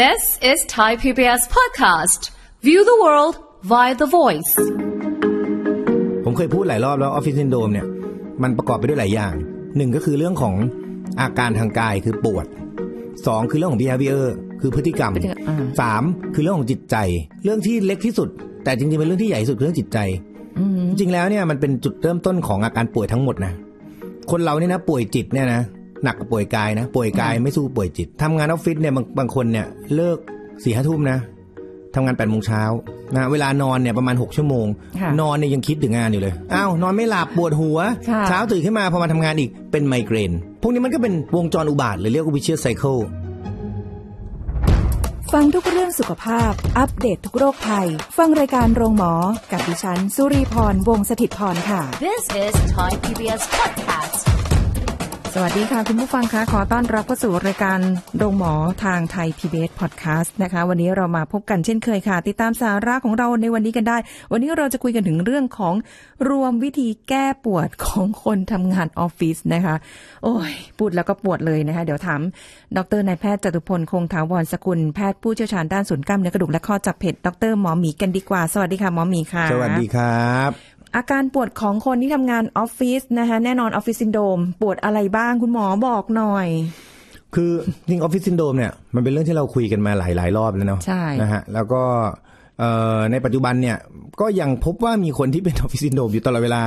This is Thai PBS podcast. View the world via the voice. ผมเคยพูดหลายรอบแล้วออฟฟิศซินโดมเนี่ยมันประกอบไปด้วยหลายอย่างหนึ่งก็คือเรื่องของอาการทางกายคือปวดสองคือเรื่องของ behavior คือพฤติกรรมสามคือเรื่องของจิตใจ เรื่องที่เล็กที่สุด แต่จริงๆเป็นเรื่องที่ใหญ่ที่สุดเรื่องจิตใจ จริงๆแล้วเนี่ยมันเป็นจุดเริ่มต้นของอาการป่วยทั้งหมดนะ คนเราเนี่ยนะป่วยจิตเนี่ยนะหนักกับป่วยกายนะ ป่วยกายไม่สู้ป่วยจิตทำงานออฟฟิศเนี่ยบางบางคนเนี่ย เลิกสี่ห้าทุ่มนะทำงานแปดโมงเช้านะเวลานอนเนี่ย ประมาณ 6 ชั่วโมง นอนเนี่ย ยังคิดถึงงานอยู่เลยอ้าวนอนไม่หลับปวดหัว เช้าตื่นขึ้นมาพอมาทำงานอีก เป็นไมเกรนพวกนี้มันก็เป็นวงจรอุบาท หรือเรียกว่าวิเชียไซเคิลฟังทุกเรื่องสุขภาพ อัปเดตททุกโรคภัยฟังรายการโรงหมอ กับดิฉันสุรีพรวงศิตพรค่ะ This is Thai PBS Podcast สวัสดีค่ะ คุณผู้ฟังคะขอต้อนรับเข้าสู่รายการโรงหมอทางไทยพีเอสพอดแคสต์นะคะ วันนี้เรามาพบกันเช่นเคยค่ะ ติดตามสาระของเราในวันนี้กันได้ วันนี้เราจะคุยกันถึงเรื่องของ รวมวิธีแก้ปวดของคนทำงานออฟฟิศนะคะ โอ้ยปวดแล้วก็ปวดเลยนะคะ เดี๋ยวถามดรนายแพทย์จตุพลคงถาวรสกุลแพทย์ผู้เชี่ยวชาญด้านส่วนกล้ามเนื้อกระดูกและข้อจับเพ็ดดร หมอหมีกันดีกว่าสวัสดีค่ะหมอหมีค่ะสวัสดีครับอาการปวดของคนที่ทำงานออฟฟิศนะคะแน่นอนออฟฟิศซินโดมปวดอะไรบ้างคุณหมอบอกหน่อย คือจริงออฟฟิศซินโดมเนี่ย มันเป็นเรื่องที่เราคุยกันมาหลายหลายรอบแล้วเนาะใช่นะฮะแล้วก็ในปัจจุบันเนี่ย ก็ยังพบว่ามีคนที่เป็นออฟฟิศซินโดมอยู่ตลอดเวลา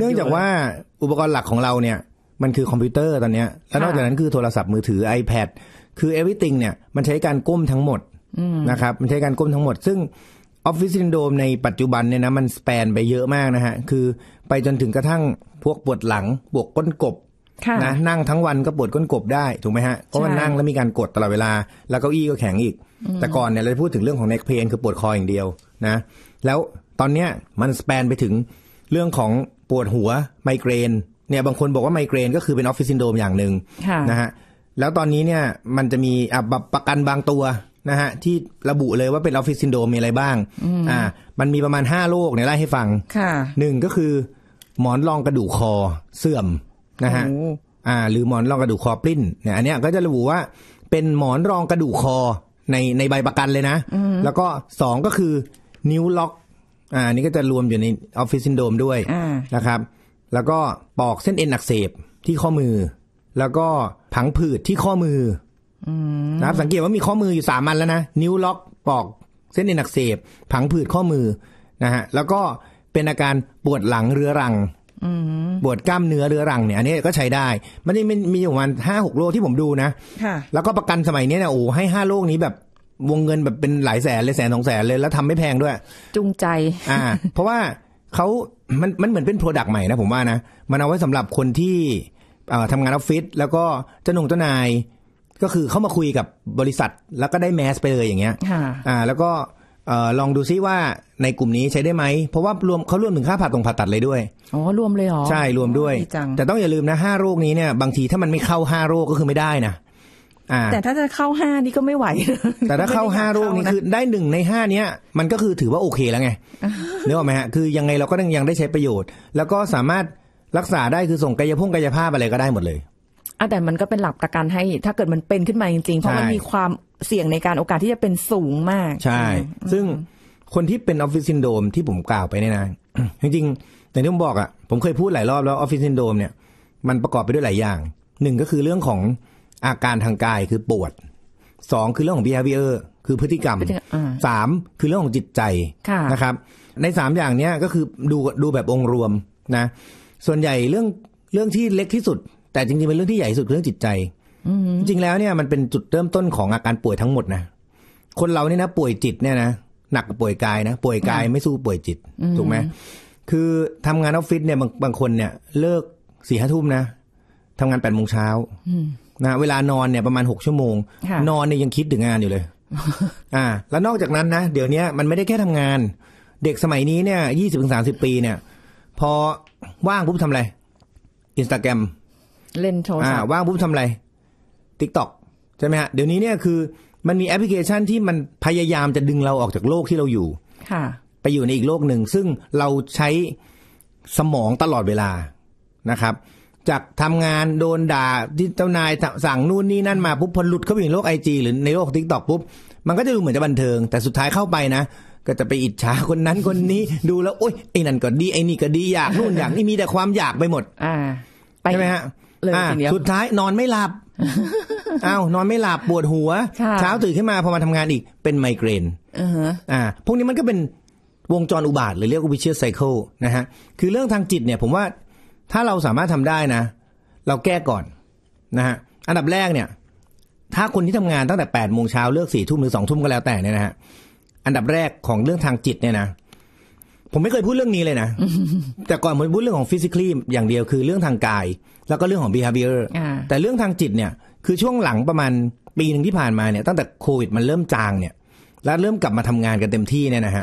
เนื่องจากว่าอุปกรณ์หลักของเราเนี่ย มันคือคอมพิวเตอร์ตอนนี้แล้วนอกจากนั้นคือโทรศัพท์มือถือ iPad คือ everything เนี่ย มันใช้การก้มทั้งหมดนะครับมันใช้การก้มทั้งหมดซึ่งออฟฟิศซินโดมในปัจจุบันเนี่ยนะ มันสแปนไปเยอะมากนะฮะ คือไปจนถึงกระทั่งพวกปวดหลัง ปวดก้นกบนะนั่งทั้งวันก็ปวดก้นกบได้ ถูกไหมฮะเพราะมันนั่งแล้วมีการกดตลอดเวลา แล้วเก้าอี้ก็แข็งอีก แต่ก่อนเนี่ยเราพูดถึงเรื่องของเน็กเพนคือปวดคออย่างเดียวนะแล้วตอนเนี้ยมันสแปนไปถึงเรื่องของปวดหัวไมเกรนเนี่ยบางคนบอกว่าไมเกรนก็คือเป็นออฟฟิศซินโดมอย่างหนึ่งนะฮะแล้วตอนนี้เนี่ยมันจะมีประกันบางตัวนะฮะที่ระบุเลยว่าเป็นออฟฟิศซินโดมมีอะไรบ้างอ่ามันมีประมาณห้าโรคเนี่ยไล่ให้ฟังค่ะหนึ่งก็คือหมอนรองกระดูกคอเสื่อมนะฮะอ่า หรือหมอนรองกระดูกคอปลิ้นเนี่ย อันเนี้ยก็จะระบุว่าเป็นหมอนรองกระดูกคอในในใบประกันเลยนะแล้วก็สองก็คือ นิ้วล็อก อ่านี่ก็จะรวมอยู่ในออฟฟิศซินโดมด้วยนะครับ แล้วก็ปอกเส้นเอ็นอักเสบที่ข้อมือ แล้วก็ผังผืดที่ข้อมือนะครับสังเกตว่ามีข้อมืออยู่สามันแล้วนะ นิ้วล็อกปอก เส้นเอ็นอักเสบ ผังผืดข้อมือนะฮะแล้วก็เป็นอาการปวดหลังเรื้อรังปวดกล้ามเนื้อเรื้อรัง เนี่ยอันนี้ก็ใช้ได้ มันมีมีอยู่ประมาณห้าหกโรคที่ผมดูนะแล้วก็ประกันสมัยนี้เนี่ยโอ้ให้ห้าโรคนี้แบบวงเงินแบบเป็นหลายแสนเลยแสนสองแสนเลยแล้วทำไม่แพงด้วยจุงใจอ่า เพราะว่าเขามันมันเหมือนเป็นโปรดักต์ใหม่นะผมว่านะมันเอาไว้สำหรับคนที่ทำงานออฟฟิศแล้วก็เจ้าหนุ่มเจ้านายก็คือเข้ามาคุยกับบริษัทแล้วก็ได้แมสไปเลยอย่างเงี้ย อ่า แล้วก็ลองดูซิว่าในกลุ่มนี้ใช้ได้ไหม เพราะว่ารวมเขารวมถึงค่าผ่าตรงผ่าตัดเลยด้วย อ๋อ รวมเลยเหรอ ใช่ รวมด้วย แต่ต้องอย่าลืมนะห้าโรคนี้เนี่ย บางทีถ้ามันไม่เข้าห้าโรคก็คือไม่ได้นะแต่ถ้าจะเข้าห้านี่ก็ไม่ไหว แต่ถ้าเข้าห้าโรคนี้คือ ได้หนึ่งในห้าเนี้ย มันก็คือถือว่าโอเคแล้วไงเนืกออกไหมฮะ คือยังไงเราก็ยังได้ใช้ประโยชน์ แล้วก็สามารถรักษาได้คือส่งกายพงกายภาพอะไรก็ได้หมดเลยอ่ะแต่มันก็เป็นหลักประกันให้ถ้าเกิดมันเป็นขึ้นมาจริงๆ เพราะมันมีความเสี่ยงในการโอกาสที่จะเป็นสูงมาก ใช่ ซึ่งคนที่เป็นออฟฟิศซินโดมที่ผมกล่าวไปเนี่ยนะจริงๆ แต่ที่ผมบอกอ่ะผมเคยพูดหลายรอบแล้วออฟฟิศซินโดมเนี่ยมันประกอบไปด้วยหลายอย่าง หนึ่งก็คือเรื่องของอาการทางกายคือปวดสองคือเรื่องของ behavior คือพฤติกรรมสามคือเรื่องของจิตใจนะครับ ในสามอย่างเนี้ยก็คือดูดูแบบองค์รวมนะ ส่วนใหญ่เรื่องเรื่องที่เล็กที่สุดแต่จริงๆเป็นเรื่องที่ใหญ่สุดเรื่องจิตใจ จริงแล้วเนี่ยมันเป็นจุดเริ่มต้นของอาการป่วยทั้งหมดนะ คนเราเนี่ยนะ ป่วยจิต เนี่ยนะหนักกว่าป่วยกายนะ ป่วยกายไม่สู้ป่วยจิตถูกไหมคือทำงานออฟฟิศเนี่ยบางบางคนเนี่ย เลิกสี่ห้าทุ่มนะทำงานแปดโมงเช้านะเวลานอนเนี่ยประมาณหกชั่วโมงนอนเนี่ยยังคิดถึงงานอยู่เลย อ่า แล้วนอกจากนั้นนะเดี๋ยวนี้มันไม่ได้แค่ทำงาน เด็กสมัยนี้เนี่ยยี่สิบถึงสาสิบปีเนี่ยพอว่างปุ๊บทำอะไรอินสตาแกรมเล่นโทรศัพท์ว่างปุ๊บทำอะไรทิกตอกใช่ไหมฮะ เดี๋ยวนี้เนี่ยคือมันมีแอปพลิเคชันที่มันพยายามจะดึงเราออกจากโลกที่เราอยู่ ค่ะ ไปอยู่ในอีกโลกหนึ่งซึ่งเราใช้สมองตลอดเวลานะครับ จากทำงานโดนด่าที่เจ้านายสั่งนู่นนี่นั่นมาปุ๊บพอหลุดเข้าไปในโลกไอจีหรือในโลกทิกตอกปุ๊บมันก็จะดูเหมือนจะบันเทิงแต่สุดท้ายเข้าไปนะ ก็จะไปอิจฉาคนนั้นคนนี้ดูแล้วโอ๊ยไอ้นั่นก็ดีไอ้นี่ก็ดีอยากนู่นอยากนี่มีแต่ความอยากไปหมด อ่าใช่ไหมฮะเลยทีเดียวสุดท้ายนอนไม่หลับอ้าวนอนไม่หลับปวดหัว เช้าตื่นขึ้นมาพอมาทำงานอีก เป็นไมเกรนอ่าพวกนี้มันก็เป็นวงจรอุบาทหรือเรียกว่าวิเชียสไซเคิลนะฮะคือเรื่องทางจิตเนี่ย ผมว่าถ้าเราสามารถทำได้นะ เราแก้ก่อนนะฮะอันดับแรกเนี่ย ถ้าคนที่ทำงานตั้งแต่แปดโมงเช้าเลิกสี่ทุ่มหรือสองทุ่มก็แล้วแต่เนี่ยนะฮะอันดับแรกของเรื่องทางจิตเนี่ยนะผมไม่เคยพูดเรื่องนี้เลยนะ แต่ก่อนผมพูดเรื่องของฟิสิกส์อย่างเดียว คือเรื่องทางกาย แล้วก็เรื่องของ behavior แต่เรื่องทางจิตเนี่ย คือช่วงหลังประมาณปีหนึ่งที่ผ่านมาเนี่ย ตั้งแต่โควิดมันเริ่มจางเนี่ย แล้วเริ่มกลับมาทำงานกันเต็มที่เนี่ยนะฮะ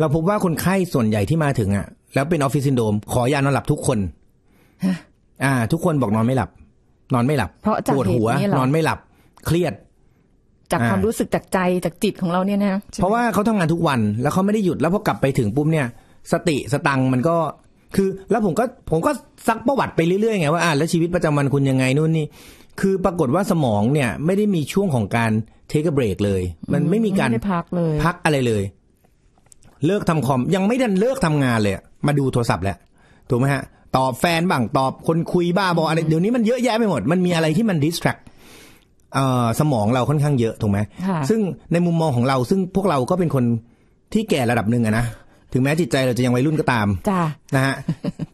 เราพบว่าคนไข้ส่วนใหญ่ที่มาถึงอ่ะ แล้วเป็นออฟฟิศซินโดมขอยานอนหลับทุกคนอ่า ทุกคนบอกนอนไม่หลับ นอนไม่หลับปวดหัว นอนไม่หลับเครียดจากความรู้สึกจากใจจากจิตของเราเนี่ยนะ เพราะว่าเขาทำงานทุกวัน แล้วเขาไม่ได้หยุดแล้วพอกลับไปถึงปุ๊บเนี่ย สติสตังมันก็ คือแล้วผมก็ผมก็ซักประวัติไปเรื่อยๆไงว่า อ่าแล้วชีวิตประจำวันคุณยังไงนู่นนี่ คือปรากฏว่าสมองเนี่ย ไม่ได้มีช่วงของการเทคเบรกเลย มันไม่มีการพักเลย พักอะไรเลย เลิกทำคอมยังไม่ดันเลิกทำงานเลยมาดูโทรศัพท์แหละถูกไหมฮะตอบแฟนบ้างตอบคนคุยบ้าบออะไรเดี๋ยวนี้มันเยอะแยะไปหมดมันมีอะไรที่มันดิสแทรกสมองเราค่อนข้างเยอะถูกไหมซึ่งในมุมมองของเรา ซึ่งพวกเราก็เป็นคนที่แก่ระดับหนึ่งอะนะถึงแม้จิตใจเราจะยังวัยรุ่นก็ตามจ้านะฮะ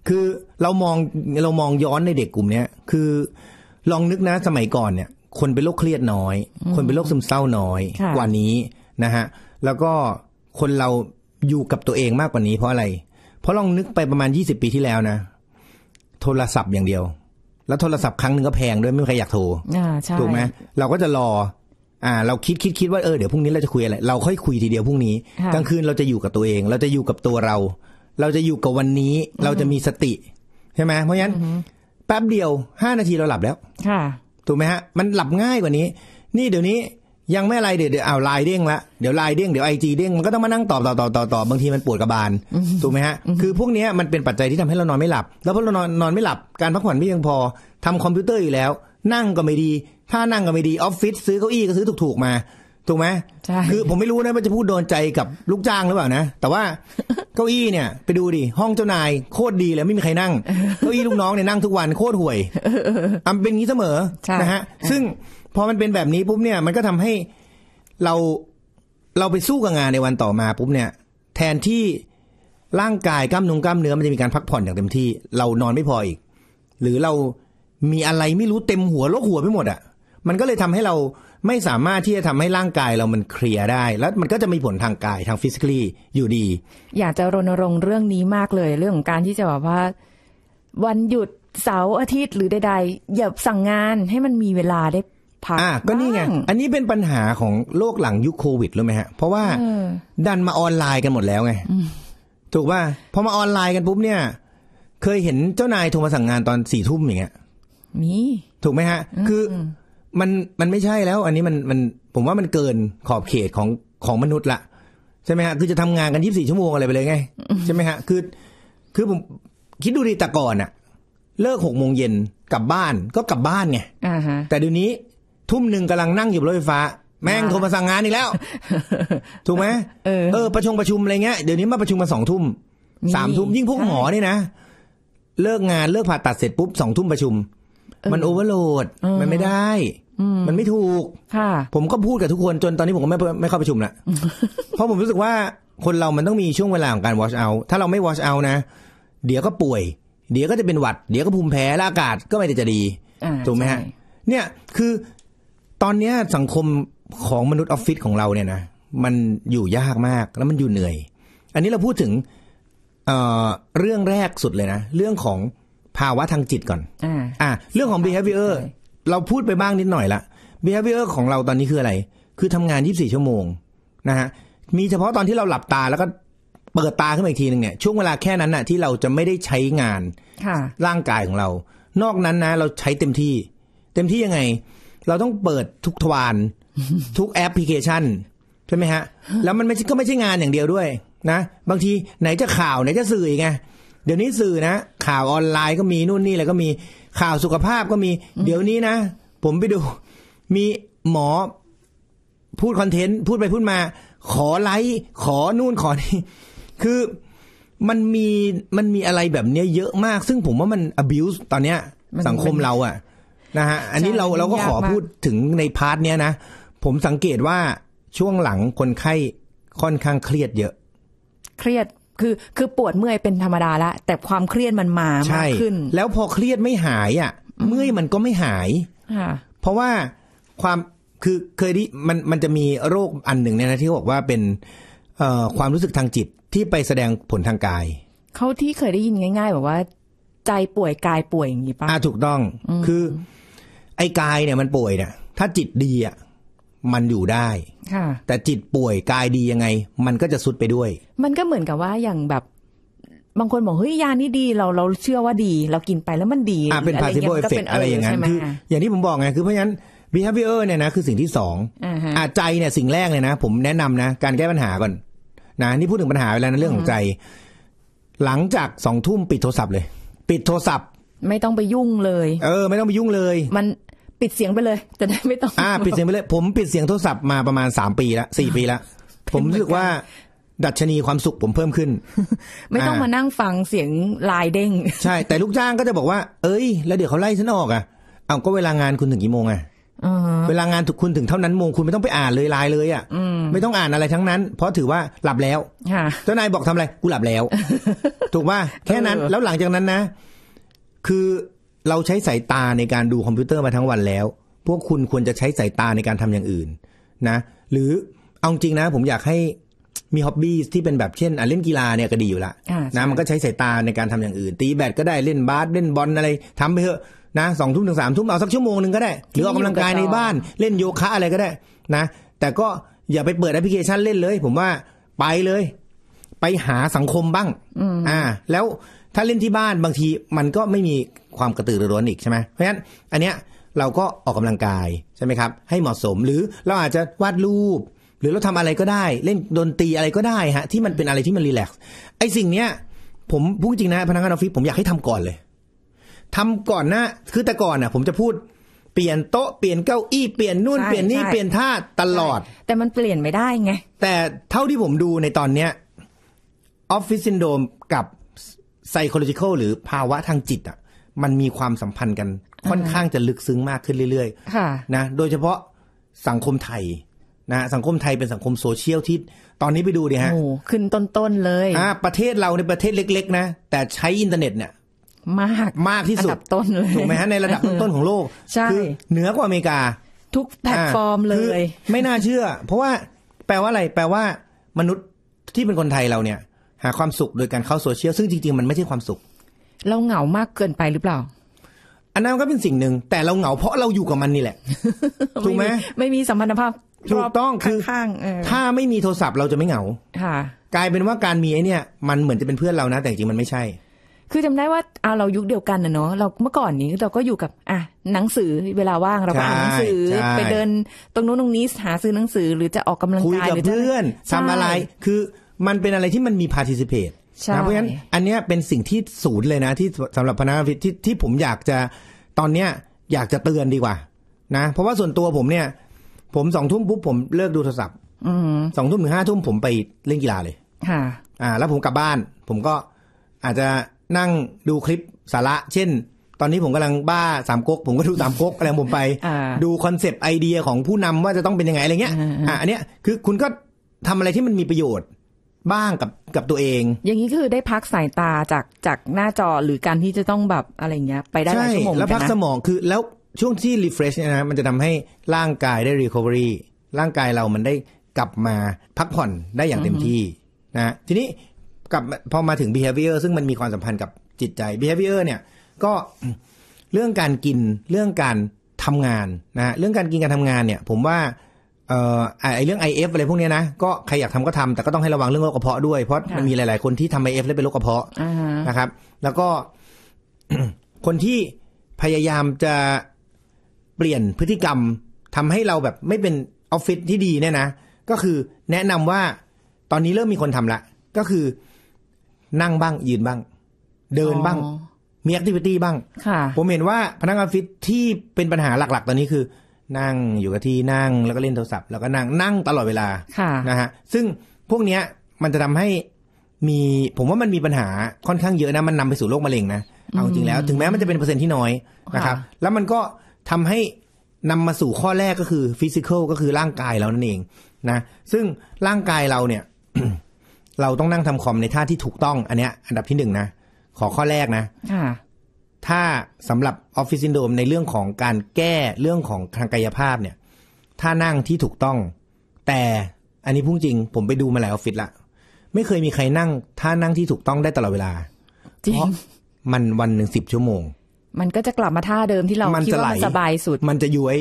คือเรามองเรามองย้อนในเด็กกลุ่มเนี้ยคือลองนึกนะสมัยก่อนเนี่ย คนเป็นโรคเครียดน้อย คนเป็นโรคซึมเศร้าน้อยกว่านี้นะฮะแล้วก็คนเราอยู่กับตัวเองมากกว่านี้เพราะอะไร เพราะลองนึกไปประมาณยี่สิบปีที่แล้วนะ โทรศัพท์อย่างเดียวแล้วโทรศัพท์ครั้งหนึ่งก็แพงด้วยไม่มีใครอยากโทรถูกไหม เราก็จะรออ่า เราคิดคิดคิดว่าเออเดี๋ยวพรุ่งนี้เราจะคุยอะไร เราค่อยคุยทีเดียวพรุ่งนี้ กลางคืนเราจะอยู่กับตัวเอง เราจะอยู่กับตัวเรา เราจะอยู่กับวันนี้ เราจะมีสติใช่ไหมเพราะงั้นแป๊บเดียวห้านาทีเราหลับแล้วค่ะถูกไหมฮะ มันหลับง่ายกว่านี้ นี่เดี๋ยวนี้ยังไม่อะไร เดี๋ยวเดี๋ยวเอาไลน์เด้งละเดี๋ยวไลน์เด้งเดี๋ยวไอจีเด้งมันก็ต้องมานั่งตอบตอบตอบตอบตอบบางทีมันปวดกระบาลถูกไหมฮะคือพวกนี้มันเป็นปัจจัยที่ทำให้เรานอนไม่หลับแล้วพอเรานอนนอนไม่หลับ การพักผ่อนไม่เพียงพอทำคอมพิวเตอร์อยู่แล้ว นั่งก็ไม่ดี ถ้านั่งก็ไม่ดีออฟฟิศซื้อเก้าอี้ก็ซื้อถูกๆมาถูกไหมคือผมไม่รู้นะมันจะพูดโดนใจกับลูกจ้างหรือเปล่านะแต่ว่า เก้าอี้เนี่ย ไปดูดิห้องเจ้านาย โคตรดีเลยไม่มีใครนั่งเก้าอี้ลูกน้องเนี่ยนั่งทุกวันโคตรห่วยอำเป็นงี้เสมอนะฮะซึ่งพอมันเป็นแบบนี้ปุ๊บเนี่ยมันก็ทำให้เราเราไปสู้กับงานในวันต่อมาปุ๊บเนี่ย แทนที่ร่างกายกล้ามนุงกล้ามเนื้อมันจะมีการพักผ่อนอย่างเต็มที่เรานอนไม่พออีกหรือเรามีอะไรไม่รู้เต็มหัวโรคหัวไปหมดอะ่ะมันก็เลยทำให้เราไม่สามารถที่จะทำให้ร่างกายเรามันเคลียร์ได้ แล้วมันก็จะมีผลทางกายทางฟิสิกส์ีอยู่ดี อยากจะรณรงค์เรื่องนี้มากเลย เรื่องของการที่จะแบบว่า วันหยุดเสาร์อาทิตย์หรือใดๆ อย่าสั่งงานให้มันมีเวลาได้พักอ่า ก็นี่ไงอันนี้เป็นปัญหาของโลกหลังยุคโควิดรู้ไหมฮะ เพราะว่าดันมาออนไลน์กันหมดแล้วไงถูกป่ะพอมา ออนไลน์กันปุ๊บเนี่ยเคยเห็นเจ้านายโทรมาสั่งงานตอนสี่ทุ่มอย่างเงี้ยมีถูกไหมฮะ คือมันมันไม่ใช่แล้ว อันนี้มันมันผมว่ามันเกินขอบเขตของของมนุษย์ละใช่ไหมฮะคือจะทำงานกันยีิบสี่ชั่วโมงอะไรไปเลยไงใช่ไหมฮะคือ คือผมคิดดูดีแต่ก่อนอะเลิกหกโมงเย็นกลับบ้านก็กลับบ้านไงแต่เดี๋ยวนี้ทุ่มหนึ่งกำลังนั่งอยู่บนรถไฟฟ้า แม่งโทรมาสั่งงานอีกแล้ว ถูกไหมเออ ประชุมประชุมอะไรเงี้ย เดี๋ยวนี้มาประชุมมาสองทุ่ม สามทุ่มยิ่งพวกหมอนี่นะ เลิกงานเลิกผ่าตัดเสร็จปุ๊บสองทุ่มประชุม มันโอเวอร์โหลด มันไม่ได้ มันไม่ถูกค่ะผมก็พูดกับทุกคนจนตอนนี้ผมก็ไม่ไม่เข้าประชุมละ เพราะผมรู้สึกว่าคนเรามันต้องมีช่วงเวลาของการวอชเอาถ้าเราไม่วอชเอานะ เดี๋ยวก็ป่วย เดี๋ยวก็จะเป็นหวัด เดี๋ยวก็ภูมิแพ้ละอากาศก็ไม่ได้จะดี ถูกไหมฮะ เนี่ยคืตอนเนี้ยสังคมของมนุษย์ออฟฟิศของเราเนี่ยนะมันอยู่ยากมากแล้วมันอยู่เหนื่อย อันนี้เราพูดถึงเเรื่องแรกสุดเลยนะ เรื่องของภาวะทางจิตก่อนอ่าเรื่องของ behavior เราพูดไปบ้างนิดหน่อยละ behavior ของเราตอนนี้คืออะไร คือทำงาน 24 ชั่วโมงนะฮะมีเฉพาะตอนที่เราหลับตาแล้วก็เปิดตาขึ้นมาอีกทีหนึ่งเนี่ยช่วงเวลาแค่นั้นน่ะที่เราจะไม่ได้ใช้งานร่างกายของเรา นอกนั้นนะเราใช้เต็มที่ เต็มที่ยังไงเราต้องเปิดทุกทวารทุกแอปพลิเคชันใช่ไหมฮะ แล้วมันไม่ก็ไม่ใช่งานอย่างเดียวด้วยนะ บางที ไหนจะข่าวไหนจะสื่ออีกไงเดี๋ยวนี้สื่อนะ ข่าวออนไลน์ก็มีนู่นนี่อะไรก็มีข่าวสุขภาพก็มี เดี๋ยวนี้นะ ผมไปดู มีหมอพูดคอนเทนต์ พูดไปพูดมา ขอไลค์ ขอนู่นขอนี่คือมันมีมันมีอะไรแบบเนี้ยเยอะมาก ซึ่งผมว่ามัน abuse ตอนเนี้ยสังคมเราอะ่ะนะฮะอันนี้เราเราก็ขอพูดถึงในพาร์ทเนี้ยนะ ผมสังเกตว่าช่วงหลังคนไข้ค่อนข้างเครียดเยอะ เครียดคือคือปวดเมื่อยเป็นธรรมดาละ แต่ความเครียดมันมามากขึ้น แล้วพอเครียดไม่หายอ่ะเมื่อยมันก็ไม่หายเพราะว่าความคือเคยที่มันมันจะมีโรคอันหนึ่งเนี่ยนะ ที่บอกว่าเป็นเอ่อความรู้สึกทางจิตที่ไปแสดงผลทางกายเขาที่เคยได้ยินง่ายๆแบบว่า ใจป่วยกายป่วยอย่างนี้ป่ะอ่าถูกต้องคือไอ้กายเนี่ยมันป่วยเนี่ยถ้าจิตดีอ่ะมันอยู่ได้แต่จิตป่วย กายดียังไง มันก็จะสุดไปด้วย มันก็เหมือนกับว่าอย่างแบบ บางคนบอกเฮ้ยยานี่ดี เราเราเชื่อว่าดี เรากินไปแล้วมันดีอ่ะเป็นพา a ิโบเอฟเฟกอะไรอย่างนั้นคืออย่างที่ผมบอกไงคือเพราะงั้น behavior เนี่ยนะ คือสิ่งที่สองอ่าใจเนี่ยสิ่งแรกเลยนะ ผมแนะนำนะ การแก้ปัญหาก่อนนะนี่พูดถึงปัญหาไปแล้วนะเรื่องของใจ หลังจากสองทุ่มปิดโทรศัพท์เลย ปิดโทรศัพท์ ไม่ต้องไปยุ่งเลย เออ ไม่ต้องไปยุ่งเลยมันปิดเสียงไปเลยจะได้ไม่ต้องอ่าปิดเสียงไปเลย ผมปิดเสียงโทรศัพท์มาประมาณสามปีละสี่ปีละผมรู้สึกว่า ดัชนีความสุขผมเพิ่มขึ้น ไม่ต้องมานั่งฟังเสียงลายเด้งใช่ แต่ลูกจ้างก็จะบอกว่าเอ้ย แล้วเดี๋ยวเขาไล่ฉันออกอ่ะเอาก็เวลางานคุณถึงกี่โมงอ่ะเวลางานถูกคุณถึงเท่านั้นโมงคุณไม่ต้องไปอ่านเลยลายเลยอ่ะไม่ต้องอ่านอะไรทั้งนั้น เพราะถือว่าหลับแล้วเจ้านายบอกทำอะไร กูหลับแล้ว ถูกป่ะแค่นั้น แล้วหลังจากนั้นนะ คือเราใช้สายตาในการดูคอมพิวเตอร์มาทั้งวันแล้ว พวกคุณควรจะใช้สายตาในการทำอย่างอื่น นะ หรือเอาจริงนะ ผมอยากให้มีฮ็อบบี้ที่เป็นแบบเช่นเล่นกีฬาเนี่ยก็ดีอยู่ละนะมันก็ใช้สายตาในการทำอย่างอื่น ตีแบดก็ได้เล่นบาสเล่นบอลอะไรทำไปเถอะนะสองทุ่มถึงสามทุ่มเอาสักชั่วโมงหนึ่งก็ได้หรือออกกาลังกายในบ้านเล่นโยคะอะไรก็ได้ นะ แต่ก็อย่าไปเปิดแอปพลิเคชันเล่นเลย ผมว่าไปเลย ไปหาสังคมบ้างอ่า แล้วถ้าเล่นที่บ้านบางทีมันก็ไม่มีความกระตือรือร้นอีกใช่ไหม เพราะฉะนั้น อันเนี้ยเราก็ออกกำลังกายใช่ไหมครับ ให้เหมาะสมหรือเราอาจจะวาดรูป หรือเราทำอะไรก็ได้ เล่นดนตรีอะไรก็ได้ฮะที่มันเป็นอะไรที่มันรีแลกซ์ไอ้สิ่งเนี้ยผมพูดจริงนะพนักงานออฟฟิศผมอยากให้ทำก่อนเลย ทำก่อนนะคือแต่ก่อนอ่ะผมจะพูดเปลี่ยนโต๊ะเปลี่ยนเก้าอี้เปลี่ยนนู่นเปลี่ยนนี่เปลี่ยนท่าตลอดแต่มันเปลี่ยนไม่ได้ไง แต่เท่าที่ผมดูในตอนเนี้ยออฟฟิศซินโดมกับ p s y โคโลจิ i c a หรือภาวะทางจิตอ่ะมันมีความสัมพันธ์กันค่อนข้างจะลึกซึ้งมากขึ้นเรื่อยๆนะโดยเฉพาะสังคมไทยนะ สังคมไทยเป็นสังคมโซเชียลที่ตอนนี้ไปดูดิฮะขึ้นต้นๆเลยอ่าประเทศเราในประเทศเล็กๆนะแต่ใช้อินเทอร์เน็ตเนี่ยมากมากที่สุดระดับต้นเลยถูกไหมฮะ ในระดับต้นของโลกใช่เหนือกว่าอเมริกา ทุกแพลตฟอร์มเลย ไม่น่าเชื่อ เพราะว่าแปลว่าอะไรแปลว่า มนุษย์ที่เป็นคนไทยเราเนี่ยหาความสุขโดยการเข้าโซเชียลซึ่งจริง ๆ มันไม่ใช่ความสุข เราเหงามากเกินไปหรือเปล่า อันนั้นก็เป็นสิ่งหนึ่งแต่เราเหงาเพราะเราอยู่กับมันนี่แหละ ถูกไหม ไม่มีสัมพันธภาพถูกต้องคือถ้าไม่มีโทรศัพท์เราจะไม่เหงาค่ะ กลายเป็นว่าการมีไอเนี่ย มันเหมือนจะเป็นเพื่อนเรานะแต่จริงมันไม่ใช่ คือจำได้ว่าเอาเรายุคเดียวกันนะเนาะเราเมื่อก่อนนี้เราก็อยู่กับ อ่ะหนังสือเวลาว่างเราก็อ่านหนังสือไปเดินตรงนู้นตรงนี้หาซื้อหนังสือหรือจะออกกำลังกายหรือเพื่อนทำอะไรคือมันเป็นอะไรที่มันมีพาร์ทิ i ิเพ e นะเพราะฉะนั้นอันเนี้ยเป็นสิ่งที่ศูนย์เลยนะ ที่สำหรับพนักงานที่ที่ผมอยากจะตอนเนี้ยอยากจะเตือนดีกว่า นะเพราะว่าส่วนตัวผมเนี่ย ผมสองทุ่มปุ๊บผมเลิกดูโทรศัพท์สองทุ่มถึงห้าทุ่มผมไปเล่นกีฬาเลยค่ะอ่า แล้วผมกลับบ้าน ผมก็อาจจะนั่งดูคลิปสาระ เช่น ตอนนี้ผมกำลังบ้าสามก๊ก ผมก็ดูสามก๊กอะไรผมไปดูคอนเซปต์ไอเดียของผู้นำว่าจะต้องเป็นยังไงอะไรเงี้ยอ่าอันเนี้ยคือคุณก็ทำอะไรที่มันมีประโยชน์บ้างกับกับตัวเอง อย่างนี้คือได้พักสายตาจากจากหน้าจอหรือการที่จะต้องแบบอะไรเงี้ย ไปได้หลายชั่วโมงแล้วพักสมองคือ แล้วช่วงที่รีเฟรชเนี่ยนะมันจะทำให้ร่างกายได้รีคอเวอรี่ร่างกายเรามันได้กลับมาพักผ่อนได้อย่างเต็มที่นะทีนี้กับพอมาถึง behavior ซึ่งมันมีความสัมพันธ์กับจิตใจ behavior เนี่ย ก็เรื่องการกินเรื่องการทำงานนะเรื่องการกินการทำงานเนี่ยผมว่าเอ่อไอเรื่อง IF อะไรพวกนี้นะ ก็ใครอยากทำก็ทำแต่ก็ต้องให้ระวังเรื่องโรคกระเพาะด้วย เพราะมันมีหลายๆคนที่ทำไอเอฟแล้วเป็นโรคกระเพาะนะครับ แล้วก็คนที่พยายามจะเปลี่ยนพฤติกรรม ทำให้เราแบบไม่เป็นออฟฟิศที่ดีเนี่ยนะ ก็คือแนะนำว่าตอนนี้เริ่มมีคนทำละ ก็คือนั่งบ้างยืนบ้าง เดินบ้าง มีแอคทิวิตี้บ้างผมเห็นว่าพนักงานออฟฟิศที่เป็นปัญหาหลักๆ ตอนนี้คือนั่งอยู่กับที่นั่งแล้วก็เล่นโทรศัพท์แล้วก็นั่งนั่งตลอดเวลาะนะฮะซึ่งพวกเนี้ยมันจะทำให้มีผมว่ามันมีปัญหาค่อนข้างเยอะนะ มันนำไปสู่โรคมะเร็งนะเอาจริงแล้วถึงแม้มันจะเป็นเปอร์เซ็นต์ที่น้อยนะครับแล้วมันก็ทำให้นำมาสู่ข้อแรกก็คือ ฟิสิกอลก็คือร่างกายเรานั่นเองนะซึ่งร่างกายเราเนี่ยเราต้องนั่งทำคอมในท่าที่ถูกต้อง อันเนี้ยอันดับที่หนึ่งนะ ขอข้อแรกนะถ้าสำหรับออฟฟิศซินโดมในเรื่องของการแก้เรื่องของทางกายภาพเนี่ย ถ้านั่งที่ถูกต้อง แต่อันนี้พุ่งจริงผมไปดูมาหลายออฟฟิศละไม่เคยมีใครนั่ง ถ้านั่งที่ถูกต้องได้ตลอดเวลาจริงมันวันหนึ่งสิบชั่วโมง มันก็จะกลับมาท่าเดิมที่เราคิดว่ามันสบายสุดมันจะย้อย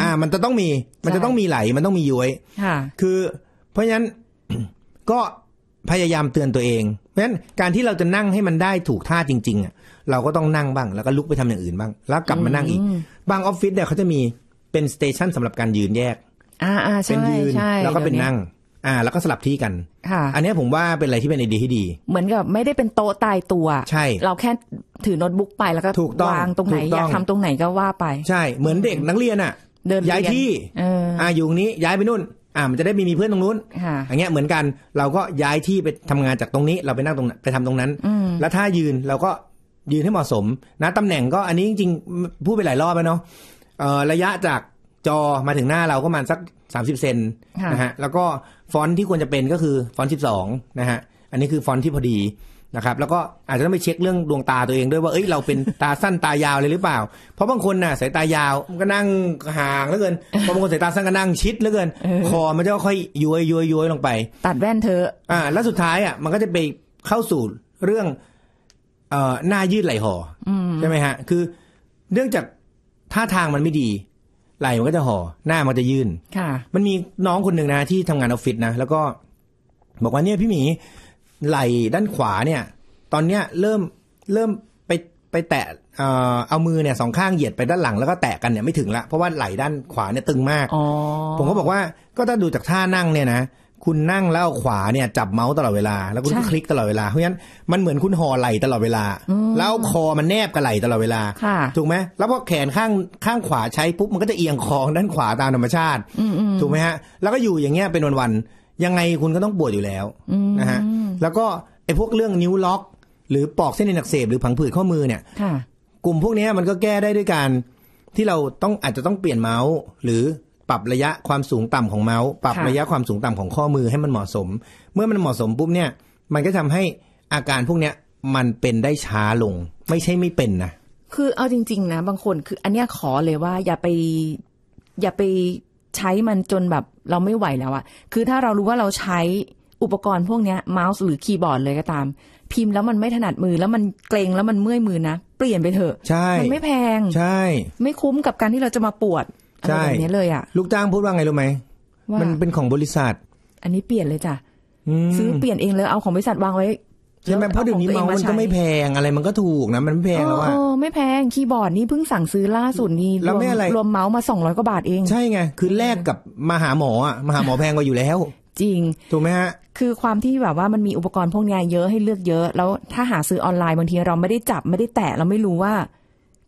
อ่า มันจะต้องมีมันจะต้องมีไหล มันต้องมีย้อยค่ะคือ เพราะฉะนั้นก็พยายามเตือนตัวเอง เพราะฉะนั้นการที่เราจะนั่งให้มันได้ถูกท่าจริง ๆ อ่ะ เราก็ต้องนั่งบ้าง แล้วก็ลุกไปทำอย่างอื่นบ้าง แล้วกลับมานั่งอีก บางออฟฟิศเนี่ยเขาจะมีเป็นสเตชันสำหรับการยืนแยก อ่าอ่าใช่เป็นยืนแล้วก็เป็นนั่งอ่า แล้วก็สลับที่กันค่ะ อันนี้ผมว่าเป็นอะไรที่เป็นไอเดียที่ดี เหมือนกับ ไม่ได้เป็นโต๊ะตายตัว ใช่ เราแค่ถือโน้ตบุ๊กไปแล้วก็ถูกวางตรงไหนอยากทำตรงไหนก็ว่าไปใช่เหมือนเด็กนักเรียนอ่ะเดินย้ายที่อ่าอยู่นี้ย้ายไปนู่นอ่ามันจะได้มีมีเพื่อนตรงนู้นอย่างเงี้ยเหมือนกัน เราก็ย้ายที่ไปทำงานจากตรงนี้เราไปนั่งตรงไปทำตรงนั้น แล้วถ้ายืนเราก็ยืนให้เหมาะสมนะตำแหน่งก็อันนี้จริงๆพูดไปหลายรอบแล้วเนาะระยะจากจอมาถึงหน้าเราก็ประมาณสัก 30 เซนนะฮะ แล้วก็ฟอนต์ที่ควรจะเป็นก็คือฟอนต์12นะฮะ อันนี้คือฟอนต์ที่พอดีนะครับแล้วก็อาจจะต้องไปเช็คเรื่องดวงตาตัวเองด้วยว่าเอ้ยเราเป็นตาสั้นตายาวเลยหรือเปล่า เพราะบางคนน่ะสายตายาวมันก็นั่งห่างเหลือเกินพอบางคนสายตาสั้นก็นั่งชิดเหลือเกิน คอ มันจะค่อยย้วยย้วยย้วยลงไป ตัดแว่นเธออ่าแล้วสุดท้ายอ่ะมันก็จะไปเข้าสู่เรื่อง เอ่อหน้ายืดไหลห่อใช่ไหมฮะ คือเนื่องจากท่าทางมันไม่ดี ไหลมันก็จะห่อหน้ามันจะยื่น ค่ะ มันมีน้องคนหนึ่งนะที่ทำงานออฟฟิศนะแล้วก็ บอกว่าเนี่ยพี่หมีไหล่ด้านขวาเนี่ย ตอนเนี้ยเริ่มเริ่มไปไปแตะเอามือเนี่ยสองข้างเหยียดไปด้านหลังแล้วก็แตะกันเนี่ยไม่ถึงละ เพราะว่าไหล่ด้านขวาเนี่ย ตึงมากผมก็บอกว่าก็ถ้าดูจากท่านั่งเนี่ยนะ คุณนั่งแล้วขวาเนี่ยจับเมาส์ตลอดเวลาแล้วคุณคลิกตลอดเวลาเพราะฉะนั้นมันเหมือนคุณห่อไหลตลอดเวลา แล้วคอมันแนบกับไหลตลอดเวลาถูกไหมแล้วพอแขนข้างข้างขวาใช้ปุ๊บมันก็จะเอียงคอด้านขวาตามธรรมชาติถูกไหมฮะแล้วก็อยู่อย่างเงี้ยเป็นวันๆยังไงคุณก็ต้องปวดอยู่แล้วนะฮะแล้วก็ไอ้พวกเรื่องนิ้วล็อก หรือปอกเส้นในหนักเสบหรือผังผืดข้อมือเนี่ยกลุ่มพวกนี้มันก็แก้ได้ด้วยการที่เราต้องอาจจะต้องเปลี่ยนเมาส์ หรือปรับระยะความสูงต่ำของเมาส์ ปรับระยะความสูงต่ำของข้อมือให้มันเหมาะสม เมื่อมันเหมาะสม ปุ๊บเนี่ย มันก็ทำให้อาการพวกเนี้ยมันเป็นได้ช้าลงไม่ใช่ไม่เป็นนะคือเอาจริง ๆ นะ บางคนคือ อันเนี้ยขอเลยว่า อย่าไป อย่าไปใช้มันจนแบบเราไม่ไหวแล้วอะคือถ้าเรารู้ว่าเราใช้อุปกรณ์พวกนี้เมาส์หรือคีย์บอร์ดเลยก็ตาม พิมพ์แล้วมันไม่ถนัดมือแล้วมันเกรงแล้วมันเมื่อยมือนะ เปลี่ยนไปเถอะใช่ มันไม่แพงใช่ ไม่คุ้มกับการที่เราจะมาปวดอะไรแบบนี้เลยอะลูกจ้างพูดว่าไงรู้ไหมมันเป็นของบริษัท อันนี้เปลี่ยนเลยจ้ะซื้อเปลี่ยนเองเลยเอาของบริษัทวางไว้ใช่ไหมเพราะเดี๋ยวนี้เมาส์มันก็ไม่แพงอะไรมันก็ถูกนะ มันไม่แพงแล้วว่าไม่แพงคีย์บอร์ดนี่เพิ่งสั่งซื้อล่าสุดนี่รวมรวมเมาส์มาสองร้อยกว่าบาทเอง ใช่ไง คือแลกกับมาหาหมออ่ะมาหาหมอแพงกว่าอยู่แล้ว จริงถูกไหมฮะ คือความที่แบบว่ามันมีอุปกรณ์พวกนี้เยอะให้เลือกเยอะ แล้ว ถ้าหาซื้อออนไลน์บางทีเราไม่ได้จับไม่ได้แตะเราไม่รู้ว่า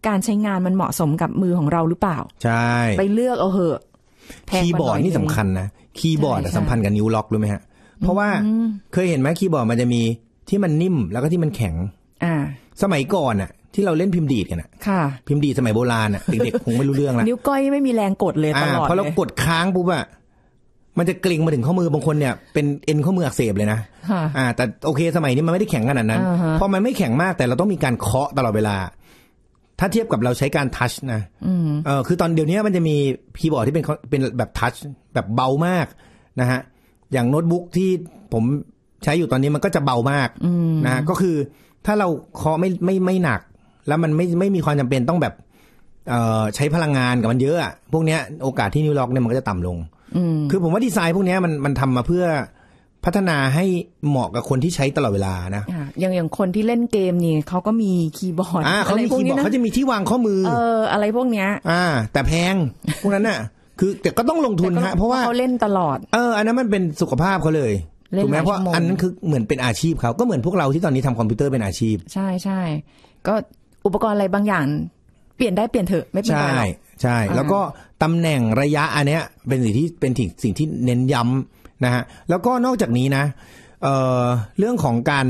การใช้งานมันเหมาะสมกับมือของเราหรือเปล่าใช่ไปเลือกเอาเหอะคีย์บอร์ดนี่สำคัญนะคีย์บอร์ดสัมพันธ์กับนิ้วล็อกรู้ไหมฮะ เพราะว่าเคยเห็นไหมคีย์บอร์ดมันจะมีที่มันนิ่มแล้วก็ที่มันแข็ง อ่า สมัยก่อนอะที่เราเล่นพิมพ์ดีดกันอะค่ะพิมพ์ดีดสมัยโบราณอะเด็กๆคงไม่รู้เรื่องละนิ้วก้อยไม่มีแรงกดเลยตลอดเพราะเรากดค้างปุ๊บอะมันจะเกร็งมาถึงข้อมือบางคนเนี่ย เป็นเอ็นข้อมืออักเสบเลยนะอ่า แต่โอเคสมัยนี้มันไม่ได้แข็งขนาดนั้นเพราะมันไม่แข็งมากแต่เราต้องมีการเคาะตลอดเวลา ถ้าเทียบกับเราใช้การทัชนะเออคือตอนเดี๋ยวนี้มันจะมีคีย์บอร์ดที่เป็นเป็นแบบทัชแบบเบามากนะฮะ อย่างโน้ตบุ๊กที่ผมใช้อยู่ตอนนี้มันก็จะเบามากนะก็คือ ถ้าเราเคาะไม่ไม่ไม่หนัก แล้วมันไม่ไม่มีความจำเป็นต้องแบบเออใช้พลังงานกับมันเยอะพวกเนี้ยโอกาสที่นิวล็อกเนี่ยมันก็จะต่ำลงคือผมว่าดีไซน์พวกเนี้ยมันมันทำมาเพื่อพัฒนาให้เหมาะกับคนที่ใช้ตลอดเวลานะอย่างอย่างคนที่เล่นเกมนี่เขาก็มีคีย์บอร์ดอ่าเขามีคีย์บอร์ดเขาจะมีที่วางข้อมือเออ อะไรพวกเนี้ย อ่า แต่แพงพวกนั้นน่ะ คือแต่ก็ต้องลงทุนฮะเพราะว่าเขาเล่นตลอดเออ อันนั้นมันเป็นสุขภาพเขาเลยถูกไหมเพราะอันนั้นคือเหมือนเป็นอาชีพเขาก็เหมือนพวกเราที่ตอนนี้ทำคอมพิวเตอร์เป็นอาชีพ ใช่ใช่ก็อุปกรณ์อะไรบางอย่างเปลี่ยนได้เปลี่ยนเถอะ ไม่เป็นไรใช่ ใช่ แล้วก็ตำแหน่งระยะอันเนี้ย เป็นสิ่งที่เป็นสิ่งที่เน้นย้ำนะฮะแล้วก็นอกจากนี้นะเเรื่องของการ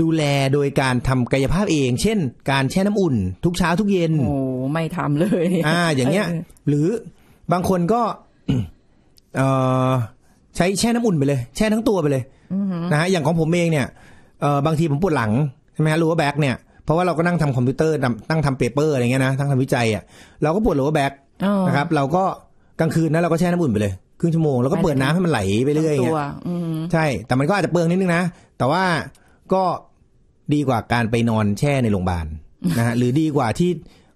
ดูแลโดยการทำกายภาพเอง เช่น การแช่น้ำอุ่น ทุกเช้าทุกเย็นโอ้ไม่ทำเลย อ่า อย่างเงี้ย หรือบางคนก็เออใช้แช่น้ำอุ่นไปเลย แช่ทั้งตัวไปเลยนะฮะอย่างของผมเองเนี่ยเออบางทีผมปวดหลังใช่ไหมฮะรู้ว่าแบกเนี่ย เพราะว่าเราก็นั่งทำคอมพิวเตอร์นั่งทำเปเปอร์อะไรเงี้ยนะทั้งทำวิจัยอ่ะเราก็ปวดหรัวแบกนะครับ เราก็กลางคืนนะเราก็แช่น้ำอุ่นไปเลย ครึ่งชั่วโมงแล้วก็เปิดน้ำให้มันไหลไปเรื่อยเงี้ยใช่แต่มันก็อาจจะเปืองนิดนึงนะ แต่ว่าก็ดีกว่าการไปนอนแช่ในโรงพยาบาลนะฮะ หรือดีกว่าที่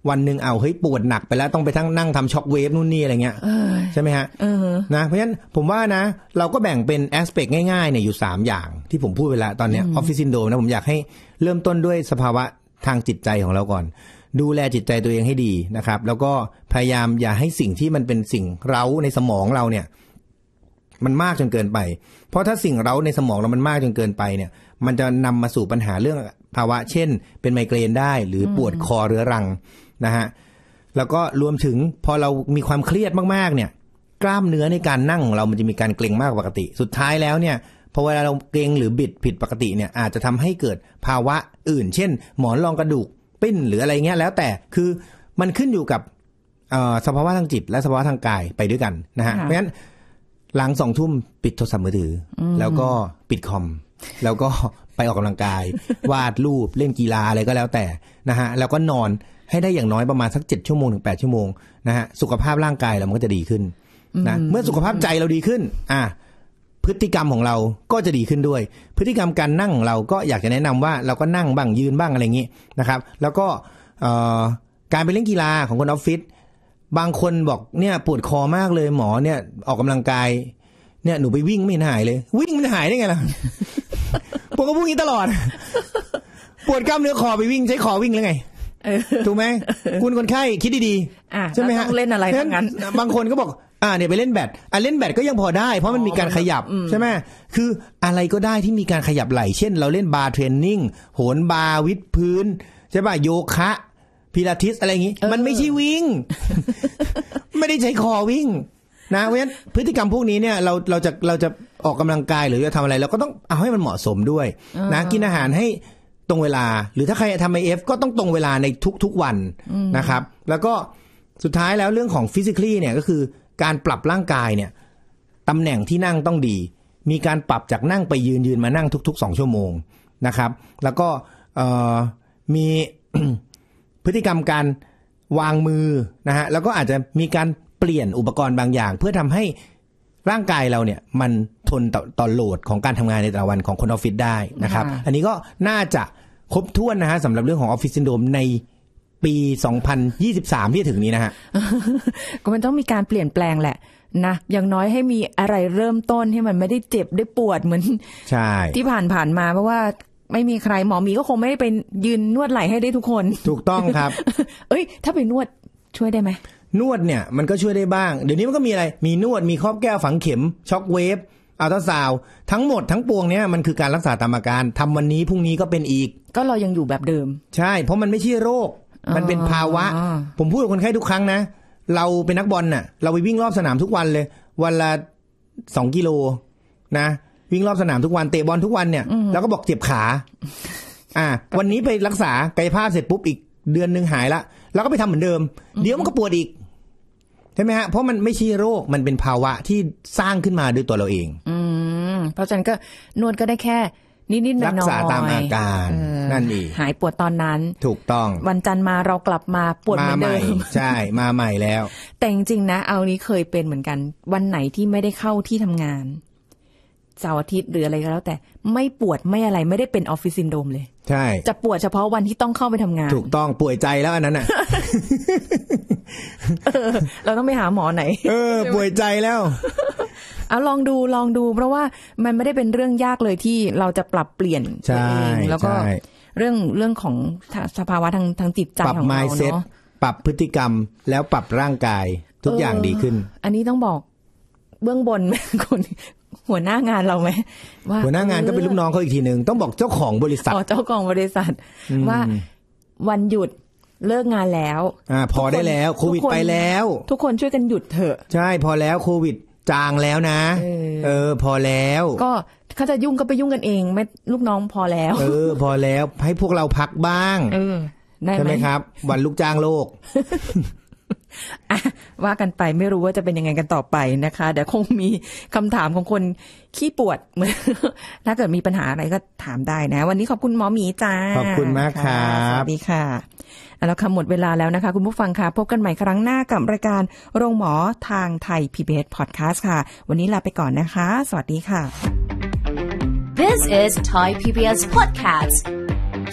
วันหนึ่งเอา เฮ้ยปวดหนักไปแล้วต้องไปทั้งนั่งทำช็อคเวฟนู่นนี่อะไรเงี้ยใช่ไหมฮะนะเพราะฉะนั้นผมว่านะ เราก็แบ่งเป็นแอสเปกง่ายๆเนี่ยอยู่ 3 อย่างที่ผมพูดไปแล้วตอนเนี้ยออฟฟิศซินโดมนะ ผมอยากให้เริ่มต้นด้วยสภาวะทางจิตใจของเราก่อน ดูแลจิตใจตัวเองให้ดีนะครับ แล้วก็พยายามอย่าให้สิ่งที่มันเป็นสิ่งเร้าในสมองเราเนี่ย มันมากจนเกินไป เพราะถ้าสิ่งเร้าในสมองเรามันมากจนเกินไปเนี่ย มันจะนำมาสู่ปัญหาเรื่องภาวะ เช่น เป็นไมเกรนได้ หรือปวดคอเรื้อรังนะฮะแล้วก็รวมถึงพอเรามีความเครียดมากๆเนี่ย กล้ามเนื้อในการนั่งของเรามันจะมีการเกร็งมากกว่าปกติ สุดท้ายแล้วเนี่ยพอเวลาเราเกร็งหรือบิดผิดปกติเนี่ยอาจจะทำให้เกิดภาวะอื่น เช่น หมอนรองกระดูกปิ้นหรืออะไรเงี้ยแล้วแต่คือมันขึ้นอยู่กับสภาวะทางจิตและสภาวะทางกายไปด้วยกันนะฮะเพราะฉะนั้นหลังสองทุ่มปิดโทรศัพท์มือถือ แล้วก็ปิดคอม แล้วก็ไปออกกำลังกาย วาดรูป เล่นกีฬาอะไรก็แล้วแต่นะฮะแล้วก็นอนให้ได้อย่างน้อยประมาณสักเจ็ดชั่วโมงถึงแปดชั่วโมงนะฮะสุขภาพร่างกายเรามันก็จะดีขึ้นนะเมื่อสุขภาพใจเราดีขึ้น อ่ะพฤติกรรมของเราก็จะดีขึ้นด้วย พฤติกรรมการนั่งเราก็อยากจะแนะนำว่าเราก็นั่งบ้างยืนบ้างอะไรอย่างนี้นะครับ แล้วก็การไปเล่นกีฬาของคนออฟฟิศบางคนบอกเนี่ย ปวดคอมากเลยหมอเนี่ยออกกำลังกาย เนี่ยหนูไปวิ่งไม่หายเลย วิ่งไม่หายได้ไงล่ะผมก็พูดงี้ตลอด ปวดกล้ามเนื้อคอไปวิ่งใช้คอวิ่งแล้วไงถูกไหม คุณคนไข้ คิดดีๆใช่ไหมฮะเล่นอะไรทั้งนั้น บางคนก็บอก อ่าเนี่ยไปเล่นแบดอ่าเล่นแบดก็ยังพอได้ เพราะมันมีการขยับ ใช่ไหมคืออะไรก็ได้ที่มีการขยับไหลเช่น เราเล่นบาร์เทรนนิ่งโหนบาร์วิดพื้น ใช่ป่ะโยคะพิลาทิส อะไรอย่างงี้ มันไม่ใช่วิ่ง ไม่ได้ใช้คอวิ่ง นะเพราะฉะนั้นพฤติกรรมพวกนี้เนี่ยเราเราจะเราจะออกกำลังกายหรือจะทำอะไร เราก็ต้องเอาให้มันเหมาะสมด้วย นะกินอาหารให้ตรงเวลา หรือถ้าใครทำไอเอฟก็ต้องตรงเวลาในทุกๆวันนะครับ แล้วก็สุดท้ายแล้วเรื่องของฟิสิกสลี่เนี่ยก็คือการปรับร่างกายเนี่ยตำแหน่งที่นั่งต้องดี มีการปรับจากนั่งไปยืนยืนมานั่งทุกๆสองชั่วโมงนะครับ แล้วก็มีพฤติกรรมการวางมือนะฮะแล้วก็อาจจะมีการเปลี่ยนอุปกรณ์บางอย่าง เพื่อทำให้ร่างกายเราเนี่ยมันทนต่อต่อโหลดของการทำงานในแต่ละวันของคนออฟฟิศได้นะครับอันนี้ก็น่าจะครบถ้วนนะฮะสำหรับเรื่องของออฟฟิศซินโดมในปี 2023 ที่ถึงนี้นะฮะก็มันต้องมีการเปลี่ยนแปลงแหละนะอย่างน้อยให้มีอะไรเริ่มต้นให้มันไม่ได้เจ็บได้ปวดเหมือนใช่ที่ผ่านผ่านมาเพราะว่าไม่มีใครหมอมีก็คงไม่ได้เปยืนนวดไหล่ให้ได้ทุกคน ถูกต้องครับ เอ้ย ถ้าไปนวดช่วยได้ไหมนวดเนี่ยมันก็ช่วยได้บ้างเดี๋ยวนี้มันก็มีอะไร มีนวดมีครอบแก้วฝังเข็มช็อกเวฟอัลตราซาวทั้งหมดทั้งปวงเนี่ยมันคือการรักษาตามอาการทำวันนี้พรุ่งนี้ก็เป็นอีก ก็เรายังอยู่แบบเดิม ใช่ เพราะมันไม่ใช่โรค มันเป็นภาวะ ผมพูดกับคนไข้ทุกครั้งนะเราเป็นนักบอลน่ะ เราไปวิ่งรอบสนามทุกวันเลย วัน ละสองกิโลนะวิ่งรอบสนามทุกวัน เตะบอลทุกวันเนี่ย แล้วก็บอกเจ็บขา อ่าวันนี้ไปรักษากายภาพเสร็จปุ๊บอีกเดือนหนึ่งหายละแล้วก็ไปทำเหมือนเดิม เดี๋ยวมันก็ปวดอีกใช่ไหมฮะ เพราะมันไม่ใช่โรค มันเป็นภาวะที่สร้างขึ้นมาด้วยตัวเราเอง อืมเพราะฉะนั้นก็นวดก็ได้แค่นิดๆหน่อยๆรักษาตามอาการนั่นเองหายปวดตอนนั้นถูกต้อง วันจันทร์มาเรากลับมาปวดเหมือนเดิมใช่มาใหม่แล้ว แต่จริงๆนะ เอานี้เคยเป็นเหมือนกัน วันไหนที่ไม่ได้เข้าที่ทำงานเสาร์อาทิตย์หรืออะไรก็แล้ว แต่ไม่ปวดไม่อะไร ไม่ได้เป็นออฟฟิศซินโดมเลยใช่ จะปวดเฉพาะวันที่ต้องเข้าไปทำงาน ถูกต้องป่วยใจแล้วอันนั้นอ่ะเราต้องไปหาหมอไหน เออ ป่วยใจแล้วเอาลองดูลองดู เพราะว่ามันไม่ได้เป็นเรื่องยากเลยที่เราจะปรับเปลี่ยนตัวเองแล้วก็เรื่องเรื่องของสภาวะทางทางจิตใจของเราเนาะปรับพฤติกรรมแล้วปรับร่างกายทุกอย่างดีขึ้น อันนี้ต้องบอกเบื้องบนคุณหัวหน้างานเราไหมว่าหัวหน้างานก็เป็นลูกน้องเขาอีกทีหนึ่ง ต้องบอกเจ้าของบริษัท อ๋อเจ้าของบริษัทว่าวันหยุดเลิกงานแล้ว อ่า พอได้แล้วโควิดไปแล้ว ทุกคนช่วยกันหยุดเถอะ ใช่พอแล้วโควิดจางแล้วนะ เออพอแล้ว ก็เขาจะยุ่งก็ไปยุ่งกันเอง ไม่ ลูกน้องพอแล้ว เออ พอแล้วให้พวกเราพักบ้างใช่ไหมครับ วันลูกจ้างโลกว่ากันไปไม่รู้ว่าจะเป็นยังไงกันต่อไปนะคะ เดี๋ยวคงมีคำถามของคน ขี้ปวดเมือถ้าเกิดมีปัญหาอะไรก็ถามได้นะ วันนี้ขอบคุณหมอหมีจ้า ขอบคุณมากครับ สวัสดีค่ะ แล้วค่ะหมดเวลาแล้วนะคะคุณผู้ฟังค่ะ พบกันใหม่ครั้งหน้ากับรายการโรงหมอทางไทย PBS Podcast ค่ะ วันนี้ลาไปก่อนนะคะ สวัสดีค่ะ This is Thai PBS Podcast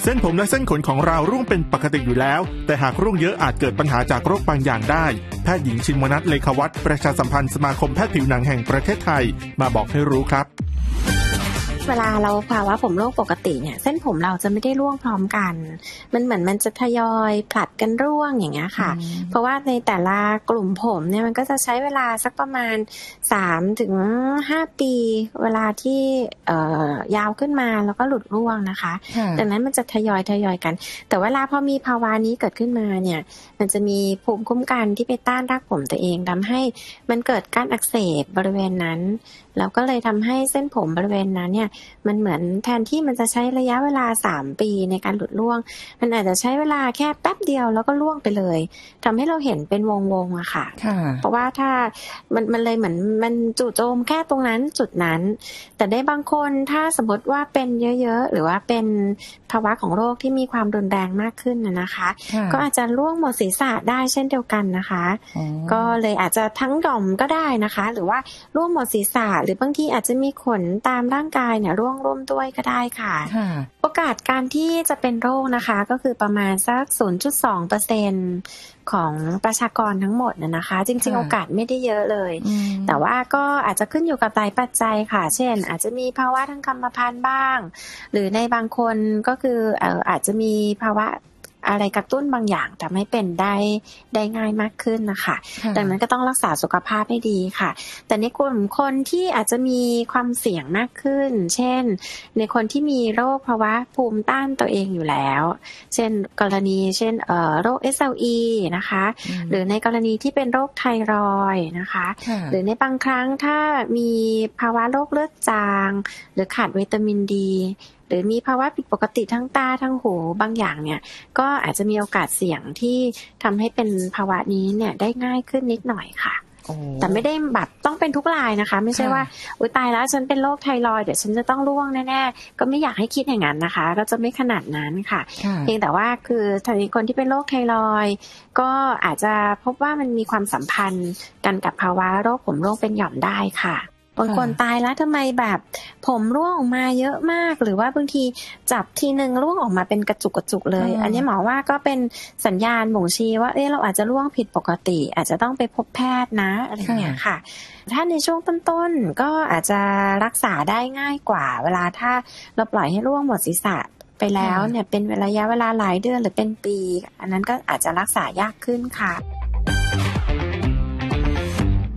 เส้นผมและเส้นขนของเราร่วงเป็นปกติอยู่แล้ว แต่หากร่วงเยอะอาจเกิดปัญหาจากโรคบางอย่างได้ แพทย์หญิงชินมนัทเลขวัตประชาสัมพันธ์สมาคมแพทย์ผิวหนังแห่งประเทศไทยมาบอกให้รู้ครับเวลาเราภาวะผมร่วงปกติเนี่ย เส้นผมเราจะไม่ได้ร่วงพร้อมกัน มันเหมือนมันจะทยอยผลัดกันร่วงอย่างเงี้ยค่ะ เพราะว่าในแต่ละกลุ่มผมเนี่ยมันก็จะใช้เวลาสักประมาณสามถึงห้าปีเวลาที่เยาวขึ้นมาแล้วก็หลุดร่วงนะคะดังนั้นมันจะทยอยทยอยกัน แต่เวลาพอมีภาวะนี้เกิดขึ้นมาเนี่ยมันจะมีภูมิคุ้มกันที่ไปต้านรากผมตัวเองทำให้มันเกิดการอักเสบบริเวณนั้นแล้วก็เลยทำให้เส้นผมบริเวณนั้นเนี่ยมันเหมือนแทนที่มันจะใช้ระยะเวลาสามปีในการหลุดล่วง มันอาจจะใช้เวลาแค่แป๊บเดียวแล้วก็ล่วงไปเลย ทำให้เราเห็นเป็นวงๆอะค่ะ เพราะว่าถ้ามันมันเลยเหมือนมันจุโจมแค่ตรงนั้นจุดนั้น แต่ได้บางคนถ้าสมมติว่าเป็นเยอะๆหรือว่าเป็นภาวะของโรคที่มีความรุนแรงมากขึ้นนะคะ ก็อาจจะล่วงหมดศีรษะได้เช่นเดียวกันนะคะ ก็เลยอาจจะทั้งดอมก็ได้นะคะ หรือว่าล่วงหมดศีรษะ หรือบางทีอาจจะมีขนตามร่างกายเนี่ยร่วงร่วมด้วยก็ได้ค่ะ โอกาสการที่จะเป็นโรคนะคะ ก็คือประมาณสัก0.2%ของประชากรทั้งหมดนะคะ จริงๆโอกาสไม่ได้เยอะเลย แต่ว่าก็อาจจะขึ้นอยู่กับหลายปัจจัยค่ะ เช่นอาจจะมีภาวะทางกรรมพันธุ์บ้าง หรือในบางคนก็คืออาจจะมีภาวะอะไรกระตุ้นบางอย่างทำใไม่เป็นได้ได้ง่ายมากขึ้นนะคะ ดังนั้นก็ต้องรักษาสุขภาพให้ดีค่ะ แต่ในกลุ่มคนที่อาจจะมีความเสี่ยงมากขึ้น เช่น ในคนที่มีโรคภาวะภูมิต้านตัวเองอยู่แล้ว เช่นกรณีเช่นโรค SLE นะคะ หรือในกรณีที่เป็นโรคไทรอยนะคะ หรือในบางครั้งถ้ามีภาวะโรคเลือดจาง หรือขาดวิตามินดีหรือมีภาวะผิดปกติทั้งตาทั้งหูบางอย่างเนี่ย ก็อาจจะมีโอกาสเสี่ยงที่ทำให้เป็นภาวะนี้เนี่ยได้ง่ายขึ้นนิดหน่อยค่ะแต่ไม่ได้แบบต้องเป็นทุกรายนะคะ ไม่ใช่ว่า อุ้ยตายแล้วฉันเป็นโรคไทรอยเดี๋ยวฉันจะต้องร่วงแน่ๆก็ไม่อยากให้คิดอย่างนั้นนะคะก็จะไม่ขนาดนั้นค่ะ เพียงแต่ว่าคือถ้าคนที่เป็นโรคไทรอยก็อาจจะพบว่ามันมีความสัมพันธ์กันกับภาวะโรคผมร่วงเป็นหย่อมได้ค่ะางคนตายแล้วทำไมแบบผมร่วงออกมาเยอะมาก หรือว่าบางทีจับทีหนึ่งร่วงออกมาเป็นกระจุกกระจุกเลย อันนี้หมอว่าก็เป็นสัญญาณบ่งชี้ว่าเออเราอาจจะร่วงผิดปกติ อาจจะต้องไปพบแพทย์นะ อะไรเงี้ยค่ะ ถ้าในช่วงต้นๆ ก็อาจจะรักษาได้ง่ายกว่า เวลาถ้าเราปล่อยให้ร่วงหมดศีรษะไปแล้วเนี่ยเป็นระยะเวลาหลายเดือนหรือเป็นปี อันนั้นก็อาจจะรักษายากขึ้นค่ะ